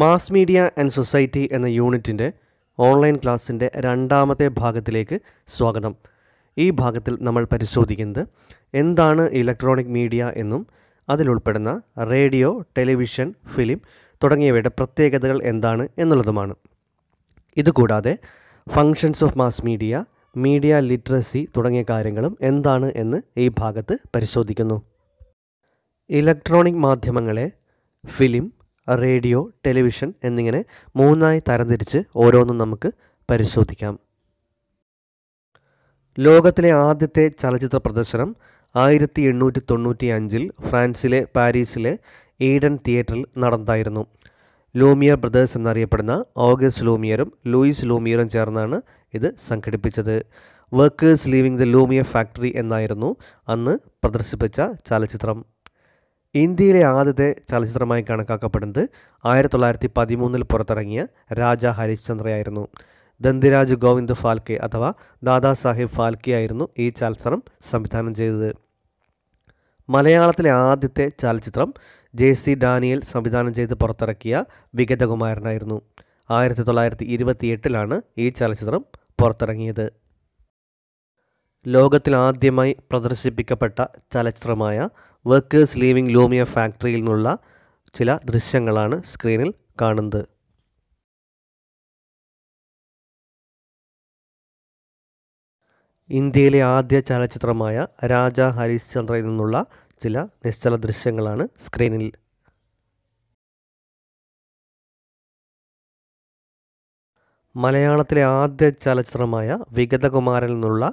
mass media and society എന്ന യൂണിറ്റിൻ്റെ online ക്ലാസ്സിൻ്റെ രണ്ടാമത്തെ ഭാഗത്തിലേക്ക് സ്വാഗതം ഈ ഭാഗത്തിൽ നമ്മൾ പരിശോധിക്കുന്നത് എന്താണ് ഇലക്ട്രോണിക് മീഡിയ എന്നും അതിലുൾപ്പെടുന്ന റേഡിയോ ടെലിവിഷൻ ഫിലിം തുടങ്ങിയവയുടെ പ്രത്യേകതകൾ എന്താണ് എന്നുള്ളതുമാണ് ഇതുകൂടാതെ functions of mass media media literacy തുടങ്ങിയ കാര്യങ്ങളും എന്താണ് എന്ന് ഈ ഭാഗത്ത് പരിശോധിക്കുന്നു ഇലക്ട്രോണിക് മാധ്യമങ്ങളെ ഫിലിം റേഡിയോ ടെലിവിഷൻ എന്നിങ്ങനെ മൂന്നായി തരംതിരിച്ച് ഓരോന്നും നമുക്ക് പരിശോധിക്കാം ലോകത്തിലെ ആദ്യത്തെ ചലച്ചിത്ര പ്രദർശനം ആയിരത്തി എണ്ണൂറ്റി തൊണ്ണൂറ്റി അഞ്ചിൽ ഫ്രാൻസിലെ പാരീസിലെ ഈഡൻ തിയേറ്ററിൽ നടന്നതായിരുന്നു ലൂമിയർ ബ്രദേഴ്സ് എന്നറിയപ്പെടുന്ന ഓഗസ്റ്റ് ലൂമിയറും ലൂയിസ് ലൂമിയറും ചേർന്നാണ് ഇത് സംഘടിപ്പിച്ചത് workers leaving the Lumiere factory എന്നായിരുന്നു അന്ന് പ്രദർശിപ്പിച്ച ചലച്ചിത്രം ഇന്ത്യയിലെ ആദ്യത്തെ ചലച്ചിത്രമായി കണക്കാക്കപ്പെടുന്നത് ആയിരത്തി തൊള്ളായിരത്തി പതിമൂന്നിൽ പുറത്തിറങ്ങിയ രാജ ഹരിശ്ചന്ദ്രയായിരുന്നു ദന്തിരാജ് ഗോവിന്ദ് ഫാൽക്കെ അഥവാ ദാദാസാഹിബ് ഫാൽക്കെ ആയിരുന്നു ഈ ചലച്ചിത്രം സംവിധാനം ചെയ്തത് മലയാളത്തിലെ ആദ്യത്തെ ചലച്ചിത്രം ജെ സി ഡാനിയൽ സംവിധാനം ചെയ്ത് പുറത്തിറക്കിയ വിഗതകുമാരനായിരുന്നു ആയിരത്തി തൊള്ളായിരത്തി ഇരുപത്തി എട്ടിലാണ് ഈ ചലച്ചിത്രം പുറത്തിറങ്ങിയത് ലോകത്തിൽ ആദ്യമായി പ്രദർശിപ്പിക്കപ്പെട്ട ചലച്ചിത്രമായ വർക്കേഴ്സ് ലീവിംഗ് ലൂമിയ ഫാക്ടറിയിൽ നിന്നുള്ള ചില ദൃശ്യങ്ങളാണ് സ്ക്രീനിൽ കാണുന്നത് ഇന്ത്യയിലെ ആദ്യ ചലച്ചിത്രമായ രാജ ഹരിശ്ചന്ദ്രയിൽ നിന്നുള്ള ചില നിശ്ചല ദൃശ്യങ്ങളാണ് സ്ക്രീനിൽ മലയാളത്തിലെ ആദ്യ ചലച്ചിത്രമായ വിഗതകുമാരനിൽ നിന്നുള്ള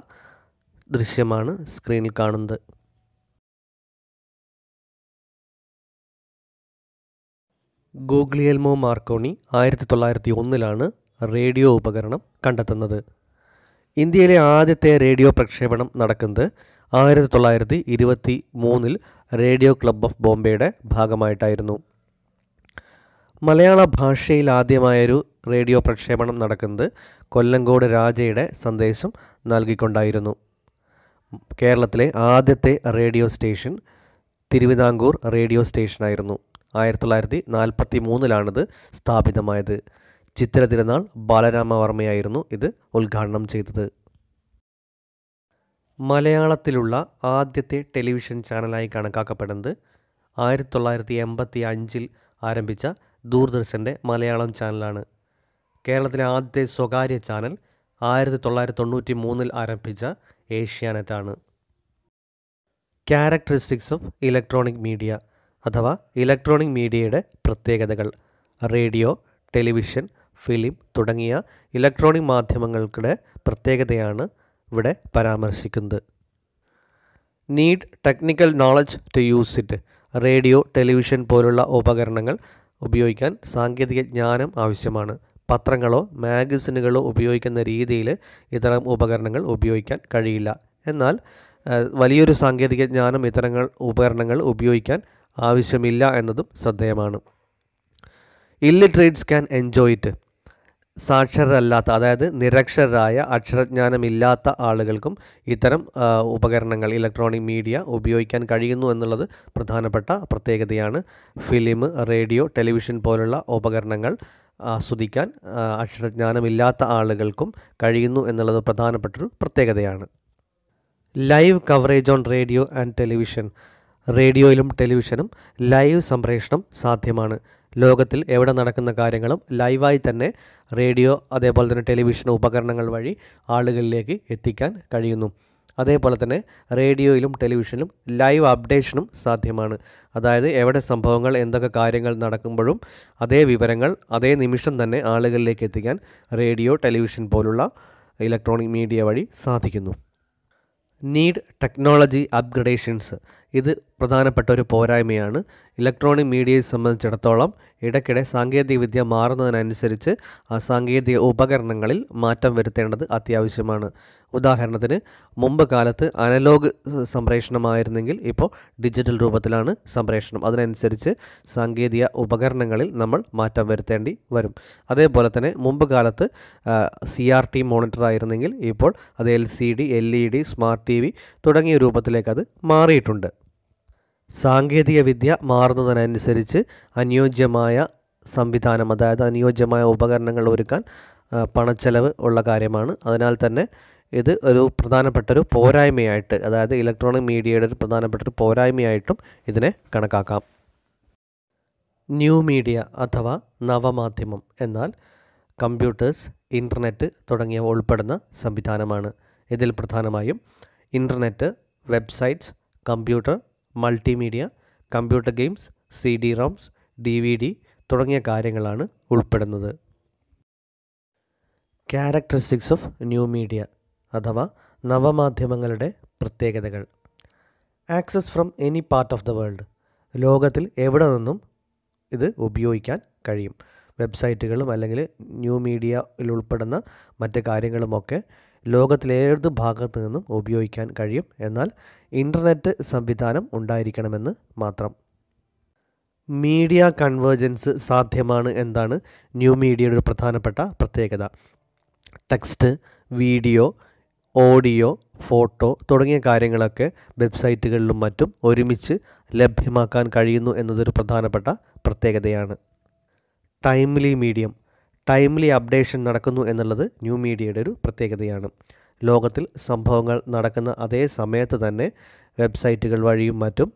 ദൃശ്യമാണ് സ്ക്രീനിൽ കാണുന്നത് ഗൂഗ്ലിയൽമോ മാർക്കോണി ആയിരത്തി തൊള്ളായിരത്തി ഒന്നിലാണ് റേഡിയോ ഉപകരണം കണ്ടെത്തുന്നത് ഇന്ത്യയിലെ ആദ്യത്തെ റേഡിയോ പ്രക്ഷേപണം നടക്കുന്നത് ആയിരത്തി തൊള്ളായിരത്തി ഇരുപത്തി മൂന്നിൽ റേഡിയോ ക്ലബ് ഓഫ് ബോംബെയുടെ ഭാഗമായിട്ടായിരുന്നു മലയാള ഭാഷയിൽ ആദ്യമായൊരു റേഡിയോ പ്രക്ഷേപണം നടക്കുന്നത് കൊല്ലങ്കോട് രാജയുടെ സന്ദേശം നൽകിക്കൊണ്ടായിരുന്നു കേരളത്തിലെ ആദ്യത്തെ റേഡിയോ സ്റ്റേഷൻ തിരുവിതാംകൂർ റേഡിയോ സ്റ്റേഷനായിരുന്നു ആയിരത്തി തൊള്ളായിരത്തി നാൽപ്പത്തി മൂന്നിലാണിത് സ്ഥാപിതമായത് ചിത്ര തിരുനാൾ ബാലരാമവർമ്മയായിരുന്നു ഇത് ഉദ്ഘാടനം ചെയ്തത് മലയാളത്തിലുള്ള ആദ്യത്തെ ടെലിവിഷൻ ചാനലായി കണക്കാക്കപ്പെടുന്നത് ആയിരത്തി തൊള്ളായിരത്തി എൺപത്തി അഞ്ചിൽ ആരംഭിച്ച ദൂരദർശൻ്റെ മലയാളം ചാനലാണ് കേരളത്തിലെ ആദ്യത്തെ സ്വകാര്യ ചാനൽ ആയിരത്തി തൊള്ളായിരത്തി തൊണ്ണൂറ്റി മൂന്നിൽ ആരംഭിച്ച ഏഷ്യാനെറ്റാണ് ക്യാരക്ടറിസ്റ്റിക്സ് ഓഫ് ഇലക്ട്രോണിക് മീഡിയ അഥവാ ഇലക്ട്രോണിക് മീഡിയയുടെ പ്രത്യേകതകൾ റേഡിയോ ടെലിവിഷൻ ഫിലിം തുടങ്ങിയ ഇലക്ട്രോണിക് മാധ്യമങ്ങളുടെ പ്രത്യേകതയാണ് ഇവിടെ പരാമർശിക്കുന്നത് need technical knowledge to use it radio television പോലുള്ള ഉപകരണങ്ങൾ ഉപയോഗിക്കാൻ സാങ്കേതിക ജ്ഞാനം ആവശ്യമാണ് പത്രങ്ങളോ മാഗസിനുകളോ ഉപയോഗിക്കുന്ന രീതിയിൽ ഇത്തരം ഉപകരണങ്ങൾ ഉപയോഗിക്കാൻ കഴിയില്ല എന്നാൽ വലിയൊരു സാങ്കേതിക ജ്ഞാനം ഇത്തരങ്ങൾ ഉപകരണങ്ങൾ ഉപയോഗിക്കാൻ ആവശ്യമില്ല എന്നതും ശ്രദ്ധേയമാണ് ഇല്ലിട്രേറ്റ്സ് ക്യാൻ എൻജോയ് ഇറ്റ് സാക്ഷരരല്ലാത്ത അതായത് നിരക്ഷരരായ അക്ഷരജ്ഞാനമില്ലാത്ത ആളുകൾക്കും ഇത്തരം ഉപകരണങ്ങൾ ഇലക്ട്രോണിക് മീഡിയ ഉപയോഗിക്കാൻ കഴിയുന്നു എന്നുള്ളത് പ്രധാനപ്പെട്ട പ്രത്യേകതയാണ് ഫിലിം റേഡിയോ ടെലിവിഷൻ പോലുള്ള ഉപകരണങ്ങൾ ആസ്വദിക്കാൻ അക്ഷരജ്ഞാനമില്ലാത്ത ആളുകൾക്കും കഴിയുന്നു എന്നുള്ളത് പ്രധാനപ്പെട്ടൊരു പ്രത്യേകതയാണ് live coverage on radio and television റേഡിയോയിലും ടെലിവിഷനും ലൈവ് സംപ്രേഷണം സാധ്യമാണ് ലോകത്തിൽ എവിടെ നടക്കുന്ന കാര്യങ്ങളും ലൈവായി തന്നെ റേഡിയോ അതേപോലെ തന്നെ ടെലിവിഷൻ ഉപകരണങ്ങൾ വഴി ആളുകളിലേക്ക് എത്തിക്കാൻ കഴിയുന്നു അതേപോലെ തന്നെ റേഡിയോയിലും ടെലിവിഷനിലും ലൈവ് അപ്ഡേഷനും സാധ്യമാണ് അതായത് എവിടെ സംഭവങ്ങൾ എന്തൊക്കെ കാര്യങ്ങൾ നടക്കുമ്പോഴും അതേ വിവരങ്ങൾ അതേ നിമിഷം തന്നെ ആളുകളിലേക്ക് എത്തിക്കാൻ റേഡിയോ ടെലിവിഷൻ പോലുള്ള ഇലക്ട്രോണിക് മീഡിയ വഴി സാധിക്കുന്നു നീഡ് ടെക്നോളജി അപ്ഗ്രഡേഷൻസ് ഇത് പ്രധാനപ്പെട്ട ഒരു പോരായ്മയാണ് ഇലക്ട്രോണിക് മീഡിയയെ സംബന്ധിച്ചിടത്തോളം ഇടയ്ക്കിടെ സാങ്കേതികവിദ്യ മാറുന്നതിനനുസരിച്ച് ആ സാങ്കേതിക ഉപകരണങ്ങളിൽ മാറ്റം വരുത്തേണ്ടത് അത്യാവശ്യമാണ് ഉദാഹരണത്തിന് മുമ്പ് കാലത്ത് അനലോഗ് സംപ്രേഷണമായിരുന്നെങ്കിൽ ഇപ്പോൾ ഡിജിറ്റൽ രൂപത്തിലാണ് സംപ്രേഷണം അതിനനുസരിച്ച് സാങ്കേതിക ഉപകരണങ്ങളിൽ നമ്മൾ മാറ്റം വരുത്തേണ്ടി വരും അതേപോലെ തന്നെ മുമ്പ് കാലത്ത് സി ആർ ടി മോണിറ്റർ ആയിരുന്നെങ്കിൽ ഇപ്പോൾ അത് L C D L E D smart T V തുടങ്ങിയ രൂപത്തിലേക്ക് അത് മാറിയിട്ടുണ്ട് സാങ്കേതികവിദ്യ മാറുന്നതിനനുസരിച്ച് അനുയോജ്യമായ സംവിധാനം അതായത് അനുയോജ്യമായ ഉപകരണങ്ങൾ ഒരുക്കാൻ പണച്ചെലവ് ഉള്ള കാര്യമാണ് അതിനാൽ തന്നെ ഇത് ഒരു പ്രധാനപ്പെട്ട ഒരു പോരായ്മയായിട്ട് അതായത് ഇലക്ട്രോണിക് മീഡിയയുടെ ഒരു പ്രധാനപ്പെട്ട ഒരു പോരായ്മയായിട്ടും ഇതിനെ കണക്കാക്കാം ന്യൂ മീഡിയ അഥവാ നവമാധ്യമം എന്നാൽ കമ്പ്യൂട്ടേഴ്സ് ഇൻ്റർനെറ്റ് തുടങ്ങിയവ ഉൾപ്പെടുന്ന സംവിധാനമാണ് ഇതിൽ പ്രധാനമായും internet websites computer multimedia computer games C D ROMs D V D തുടങ്ങിയ കാര്യങ്ങളാണ് ഉൾപ്പെടുന്നത് ക്യാരക്ടറിസ്റ്റിക്സ് ഓഫ് ന്യൂ മീഡിയ അഥവാ നവമാധ്യമങ്ങളുടെ പ്രത്യേകതകൾ access from any part of the world ലോകത്തിൽ എവിടെ നിന്നും ഇത് ഉപയോഗിക്കാൻ കഴിയും വെബ്സൈറ്റുകളും അല്ലെങ്കിൽ ന്യൂ മീഡിയയിൽ ഉൾപ്പെടുന്ന മറ്റ് കാര്യങ്ങളുമൊക്കെ ലോകത്തിലെ ഭാഗത്തു നിന്നും ഉപയോഗിക്കാൻ കഴിയും എന്നാൽ ഇൻ്റർനെറ്റ് സംവിധാനം ഉണ്ടായിരിക്കണമെന്ന് മാത്രം മീഡിയ കൺവേർജൻസ് സാധ്യമാണ് എന്താണ് ന്യൂ മീഡിയയുടെ ഒരു പ്രധാനപ്പെട്ട പ്രത്യേകത ടെക്സ്റ്റ് വീഡിയോ ഓഡിയോ ഫോട്ടോ തുടങ്ങിയ കാര്യങ്ങളൊക്കെ വെബ്സൈറ്റുകളിലും മറ്റും ഒരുമിച്ച് ലഭ്യമാക്കാൻ കഴിയുന്നു എന്നതൊരു പ്രധാനപ്പെട്ട പ്രത്യേകതയാണ് ടൈംലി മീഡിയം ടൈംലി അപ്ഡേഷൻ നടക്കുന്നു എന്നുള്ളത് ന്യൂ മീഡിയയുടെ ഒരു പ്രത്യേകതയാണ് ലോകത്തിൽ സംഭവങ്ങൾ നടക്കുന്ന അതേ സമയത്ത് തന്നെ വെബ്സൈറ്റുകൾ വഴിയും മറ്റും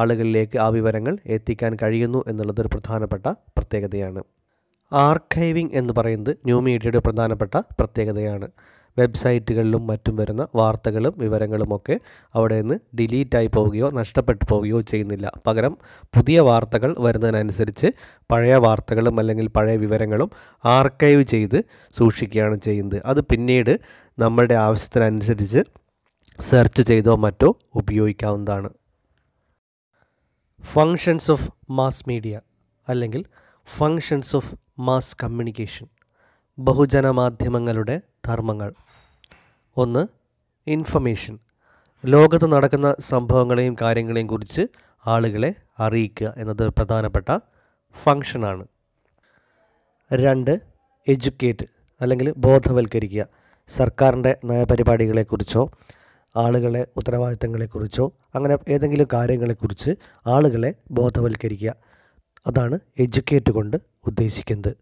ആളുകളിലേക്ക് ആ വിവരങ്ങൾ എത്തിക്കാൻ കഴിയുന്നു എന്നുള്ളതൊരു പ്രധാനപ്പെട്ട പ്രത്യേകതയാണ് ആർക്കൈവിംഗ് എന്ന് പറയുന്നത് ന്യൂ മീഡിയയുടെ പ്രധാനപ്പെട്ട പ്രത്യേകതയാണ് വെബ്സൈറ്റുകളിലും മറ്റും വരുന്ന വാർത്തകളും വിവരങ്ങളുമൊക്കെ അവിടെ നിന്ന് ഡിലീറ്റായി പോവുകയോ നഷ്ടപ്പെട്ടു പോവുകയോ ചെയ്യുന്നില്ല പകരം പുതിയ വാർത്തകൾ വരുന്നതിനനുസരിച്ച് പഴയ വാർത്തകളും അല്ലെങ്കിൽ പഴയ വിവരങ്ങളും ആർക്കൈവ് ചെയ്ത് സൂക്ഷിക്കുകയാണ് ചെയ്യുന്നത് അത് പിന്നീട് നമ്മളുടെ ആവശ്യത്തിനനുസരിച്ച് സെർച്ച് ചെയ്തോ മറ്റോ ഉപയോഗിക്കാവുന്നതാണ് ഫങ്ഷൻസ് ഓഫ് മാസ് മീഡിയ അല്ലെങ്കിൽ ഫങ്ഷൻസ് ഓഫ് മാസ് കമ്മ്യൂണിക്കേഷൻ ബഹുജന മാധ്യമങ്ങളുടെ ധർമ്മങ്ങൾ ഒന്ന് ഇൻഫർമേഷൻ ലോകത്ത് നടക്കുന്ന സംഭവങ്ങളെയും കാര്യങ്ങളെയും കുറിച്ച് ആളുകളെ അറിയിക്കുക എന്നത് പ്രധാനപ്പെട്ട ഫങ്ഷനാണ് രണ്ട് എഡ്യൂക്കേറ്റ് അല്ലെങ്കിൽ ബോധവൽക്കരിക്കുക സർക്കാരിൻ്റെ നയപരിപാടികളെക്കുറിച്ചോ ആളുകളെ ഉത്തരവാദിത്തങ്ങളെക്കുറിച്ചോ അങ്ങനെ ഏതെങ്കിലും കാര്യങ്ങളെക്കുറിച്ച് ആളുകളെ ബോധവൽക്കരിക്കുക അതാണ് എഡ്യൂക്കേറ്റ് കൊണ്ട് ഉദ്ദേശിക്കുന്നത്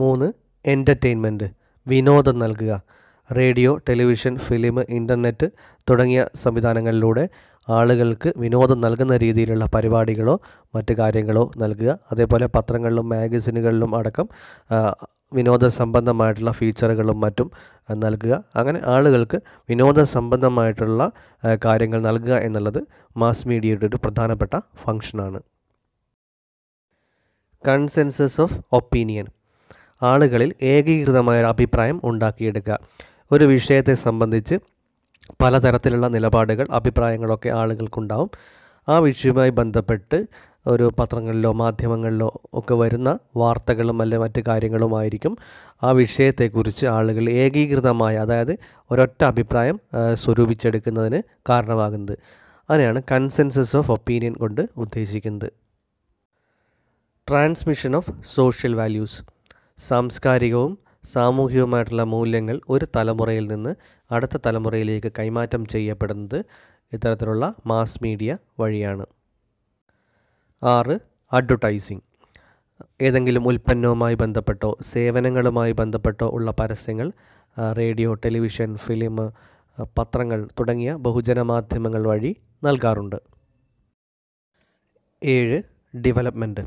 മൂന്ന് എൻ്റർടൈൻമെൻറ്റ് വിനോദം നൽകുക റേഡിയോ ടെലിവിഷൻ ഫിലിം ഇൻ്റർനെറ്റ് തുടങ്ങിയ സംവിധാനങ്ങളിലൂടെ ആളുകൾക്ക് വിനോദം നൽകുന്ന രീതിയിലുള്ള പരിപാടികളോ മറ്റു കാര്യങ്ങളോ നൽകുക അതേപോലെ പത്രങ്ങളിലും മാഗസിനുകളിലും അടക്കം വിനോദ സംബന്ധമായിട്ടുള്ള ഫീച്ചറുകളും മറ്റും നൽകുക അങ്ങനെ ആളുകൾക്ക് വിനോദ സംബന്ധമായിട്ടുള്ള കാര്യങ്ങൾ നൽകുക എന്നുള്ളത് മാസ് മീഡിയയുടെ ഒരു പ്രധാനപ്പെട്ട ഫങ്ഷനാണ് കൺസെൻസസ് ഓഫ് ഒപ്പീനിയൻ ആളുകളിൽ ഏകീകൃതമായ ഒരു അഭിപ്രായം ഉണ്ടാക്കിയെടുക്കുക ഒരു വിഷയത്തെ സംബന്ധിച്ച് പലതരത്തിലുള്ള നിലപാടുകൾ അഭിപ്രായങ്ങളൊക്കെ ആളുകൾക്കുണ്ടാവും ആ വിഷയവുമായി ബന്ധപ്പെട്ട് ഒരു പത്രങ്ങളിലോ മാധ്യമങ്ങളിലോ ഒക്കെ വരുന്ന വാർത്തകളും അല്ലെ മറ്റു കാര്യങ്ങളുമായിരിക്കും ആ വിഷയത്തെക്കുറിച്ച് ആളുകൾ ഏകീകൃതമായ അതായത് ഒരൊറ്റ അഭിപ്രായം സ്വരൂപിച്ചെടുക്കുന്നതിന് കാരണമാകുന്നത് അങ്ങനെയാണ് കൺസെൻസസ് ഓഫ് ഒപ്പീനിയൻ കൊണ്ട് ഉദ്ദേശിക്കുന്നത് ട്രാൻസ്മിഷൻ ഓഫ് സോഷ്യൽ വാല്യൂസ് സാംസ്കാരികവും സാമൂഹികവുമായിട്ടുള്ള മൂല്യങ്ങൾ ഒരു തലമുറയിൽ നിന്ന് അടുത്ത തലമുറയിലേക്ക് കൈമാറ്റം ചെയ്യപ്പെടുന്നത് ഇത്തരത്തിലുള്ള മാസ് മീഡിയ വഴിയാണ് ആറ് അഡ്വർടൈസിംഗ് ഏതെങ്കിലും ഉൽപ്പന്നവുമായി ബന്ധപ്പെട്ടോ സേവനങ്ങളുമായി ബന്ധപ്പെട്ടോ ഉള്ള പരസ്യങ്ങൾ റേഡിയോ ടെലിവിഷൻ ഫിലിം പത്രങ്ങൾ തുടങ്ങിയ ബഹുജന മാധ്യമങ്ങൾ വഴി നൽകാറുണ്ട് ഏഴ് ഡെവലപ്മെൻറ്റ്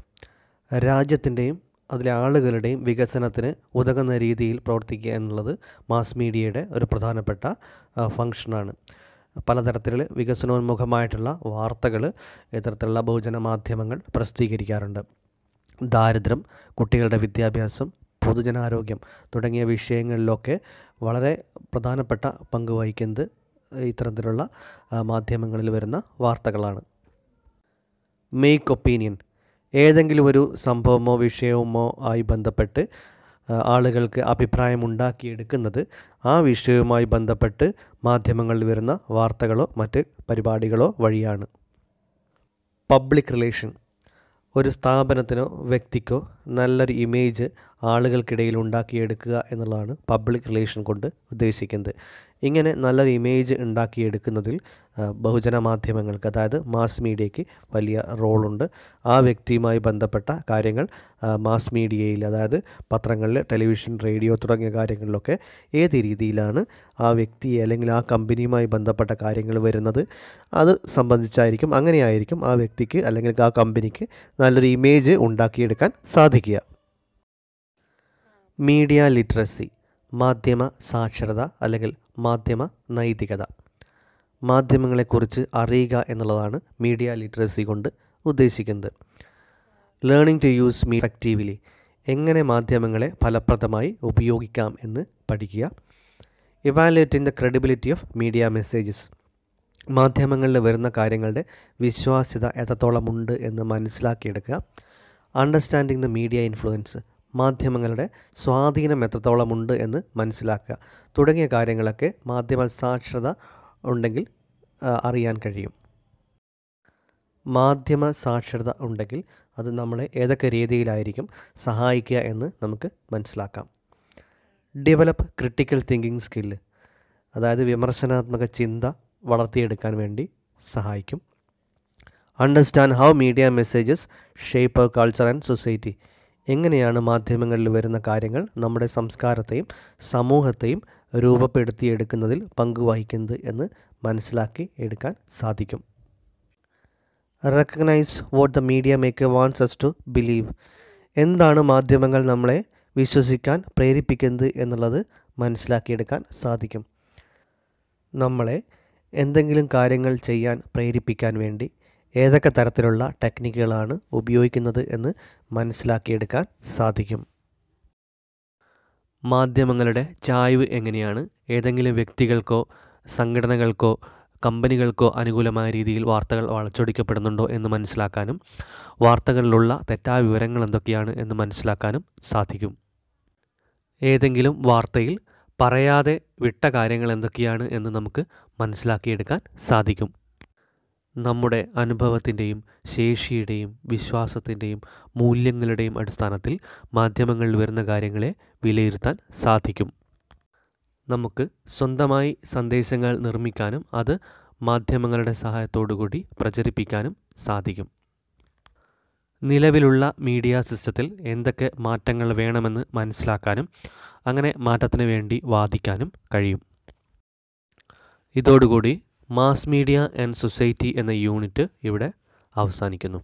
രാജ്യത്തിൻ്റെയും അതിലെ ആളുകളുടെയും വികസനത്തിന് ഉതകുന്ന രീതിയിൽ പ്രവർത്തിക്കുക എന്നുള്ളത് മാസ് മീഡിയയുടെ ഒരു പ്രധാനപ്പെട്ട ഫങ്ഷനാണ് പലതരത്തിലുള്ള വികസനോന്മുഖമായിട്ടുള്ള വാർത്തകൾ ഇത്തരത്തിലുള്ള ബഹുജന മാധ്യമങ്ങൾ പ്രസിദ്ധീകരിക്കാറുണ്ട് ദാരിദ്ര്യം കുട്ടികളുടെ വിദ്യാഭ്യാസം പൊതുജനാരോഗ്യം തുടങ്ങിയ വിഷയങ്ങളിലൊക്കെ വളരെ പ്രധാനപ്പെട്ട പങ്ക് വഹിക്കുന്നത് ഇത്തരത്തിലുള്ള മാധ്യമങ്ങളിൽ വരുന്ന വാർത്തകളാണ് മേക്ക് ഒപ്പീനിയൻ ഏതെങ്കിലും ഒരു സംഭവമോ വിഷയവുമോ ആയി ബന്ധപ്പെട്ട് ആളുകൾക്ക് അഭിപ്രായം ഉണ്ടാക്കിയെടുക്കുന്നത് ആ വിഷയവുമായി ബന്ധപ്പെട്ട് മാധ്യമങ്ങളിൽ വരുന്ന വാർത്തകളോ മറ്റ് പരിപാടികളോ വഴിയാണ് പബ്ലിക് റിലേഷൻ ഒരു സ്ഥാപനത്തിനോ വ്യക്തിക്കോ നല്ലൊരു ഇമേജ് ആളുകൾക്കിടയിൽ ഉണ്ടാക്കിയെടുക്കുക എന്നുള്ളതാണ് പബ്ലിക് റിലേഷൻ കൊണ്ട് ഉദ്ദേശിക്കുന്നത് ഇങ്ങനെ നല്ലൊരു ഇമേജ് ഉണ്ടാക്കിയെടുക്കുന്നതിൽ ബഹുജന മാധ്യമങ്ങൾക്ക് അതായത് മാസ് മീഡിയയ്ക്ക് വലിയ റോളുണ്ട് ആ വ്യക്തിയുമായി ബന്ധപ്പെട്ട കാര്യങ്ങൾ മാസ് മീഡിയയിൽ അതായത് പത്രങ്ങളിൽ ടെലിവിഷൻ റേഡിയോ തുടങ്ങിയ കാര്യങ്ങളിലൊക്കെ ഏത് രീതിയിലാണ് ആ വ്യക്തി അല്ലെങ്കിൽ ആ കമ്പനിയുമായി ബന്ധപ്പെട്ട കാര്യങ്ങൾ വരുന്നത് അത് സംബന്ധിച്ചായിരിക്കും അങ്ങനെയായിരിക്കും ആ വ്യക്തിക്ക് അല്ലെങ്കിൽ ആ കമ്പനിക്ക് നല്ലൊരു ഇമേജ് ഉണ്ടാക്കിയെടുക്കാൻ സാധിക്കുക മീഡിയ ലിറ്ററസി മാധ്യമ സാക്ഷരത അല്ലെങ്കിൽ മാധ്യമ നൈതികത മാധ്യമങ്ങളെക്കുറിച്ച് അറിയുക എന്നുള്ളതാണ് മീഡിയ ലിറ്ററസി കൊണ്ട് ഉദ്ദേശിക്കുന്നത് learning to use me effectively എങ്ങനെ മാധ്യമങ്ങളെ ഫലപ്രദമായി ഉപയോഗിക്കാം എന്ന് പഠിക്കുക evaluate in the credibility of media messages മാധ്യമങ്ങളിൽ വരുന്ന കാര്യങ്ങളുടെ വിശ്വാസ്യത എത്രത്തോളമുണ്ട് എന്ന് മനസ്സിലാക്കിയെടുക്കുക അണ്ടർസ്റ്റാൻഡിങ് ദ മീഡിയ ഇൻഫ്ലുവൻസ് മാധ്യമങ്ങളുടെ സ്വാധീനം എത്രത്തോളമുണ്ട് എന്ന് മനസ്സിലാക്കുക തുടങ്ങിയ കാര്യങ്ങളൊക്കെ മാധ്യമ സാക്ഷരത ഉണ്ടെങ്കിൽ അറിയാൻ കഴിയും മാധ്യമ സാക്ഷരത ഉണ്ടെങ്കിൽ അത് നമ്മളെ ഏതൊക്കെ രീതിയിലായിരിക്കും സഹായിക്കുക എന്ന് നമുക്ക് മനസ്സിലാക്കാം ഡെവലപ്പ് ക്രിട്ടിക്കൽ തിങ്കിങ് സ്കില്ല് അതായത് വിമർശനാത്മക ചിന്ത വളർത്തിയെടുക്കാൻ വേണ്ടി സഹായിക്കും understand how media messages shape culture and society എങ്ങനെയാണ് മാധ്യമങ്ങളിൽ വരുന്ന കാര്യങ്ങൾ നമ്മുടെ സംസ്കാരത്തെയും സമൂഹത്തെയും രൂപപ്പെടുത്തിയെടുക്കുന്നതിൽ പങ്കുവഹിക്കുന്നത് എന്ന് മനസ്സിലാക്കി എടുക്കാൻ സാധിക്കും recognise what the media make wants us to believe എന്താണ് മാധ്യമങ്ങൾ നമ്മളെ വിശ്വസിക്കാൻ പ്രേരിപ്പിക്കുന്നത് എന്നുള്ളത് മനസ്സിലാക്കിയെടുക്കാൻ സാധിക്കും നമ്മളെ എന്തെങ്കിലും കാര്യങ്ങൾ ചെയ്യാൻ പ്രേരിപ്പിക്കാൻ വേണ്ടി ഏതൊക്കെ തരത്തിലുള്ള ടെക്നിക്കുകളാണ് ഉപയോഗിക്കുന്നത് എന്ന് മനസ്സിലാക്കിയെടുക്കാൻ സാധിക്കും മാധ്യമങ്ങളുടെ ചായ്വ് എങ്ങനെയാണ് ഏതെങ്കിലും വ്യക്തികൾക്കോ സംഘടനകൾക്കോ കമ്പനികൾക്കോ അനുകൂലമായ രീതിയിൽ വാർത്തകൾ വളച്ചൊടിക്കപ്പെടുന്നുണ്ടോ എന്ന് മനസ്സിലാക്കാനും വാർത്തകളിലുള്ള തെറ്റായ വിവരങ്ങൾ എന്തൊക്കെയാണ് എന്ന് മനസ്സിലാക്കാനും സാധിക്കും ഏതെങ്കിലും വാർത്തയിൽ പറയാതെ വിട്ട കാര്യങ്ങൾ എന്തൊക്കെയാണ് എന്ന് നമുക്ക് മനസ്സിലാക്കിയെടുക്കാൻ സാധിക്കും നമ്മുടെ അനുഭവത്തിൻ്റെയും ശേഷിയുടെയും വിശ്വാസത്തിൻ്റെയും മൂല്യങ്ങളുടെയും അടിസ്ഥാനത്തിൽ മാധ്യമങ്ങളിൽ വരുന്ന കാര്യങ്ങളെ വിലയിരുത്താൻ സാധിക്കും നമുക്ക് സ്വന്തമായി സന്ദേശങ്ങൾ നിർമ്മിക്കാനും അത് മാധ്യമങ്ങളുടെ കൂടി പ്രചരിപ്പിക്കാനും സാധിക്കും നിലവിലുള്ള മീഡിയ സിസ്റ്റത്തിൽ എന്തൊക്കെ മാറ്റങ്ങൾ വേണമെന്ന് മനസ്സിലാക്കാനും അങ്ങനെ മാറ്റത്തിന് വേണ്ടി വാദിക്കാനും കഴിയും ഇതോടുകൂടി മാസ് മീഡിയ ആൻഡ് സൊസൈറ്റി എന്ന യൂണിറ്റ് ഇവിടെ അവസാനിക്കുന്നു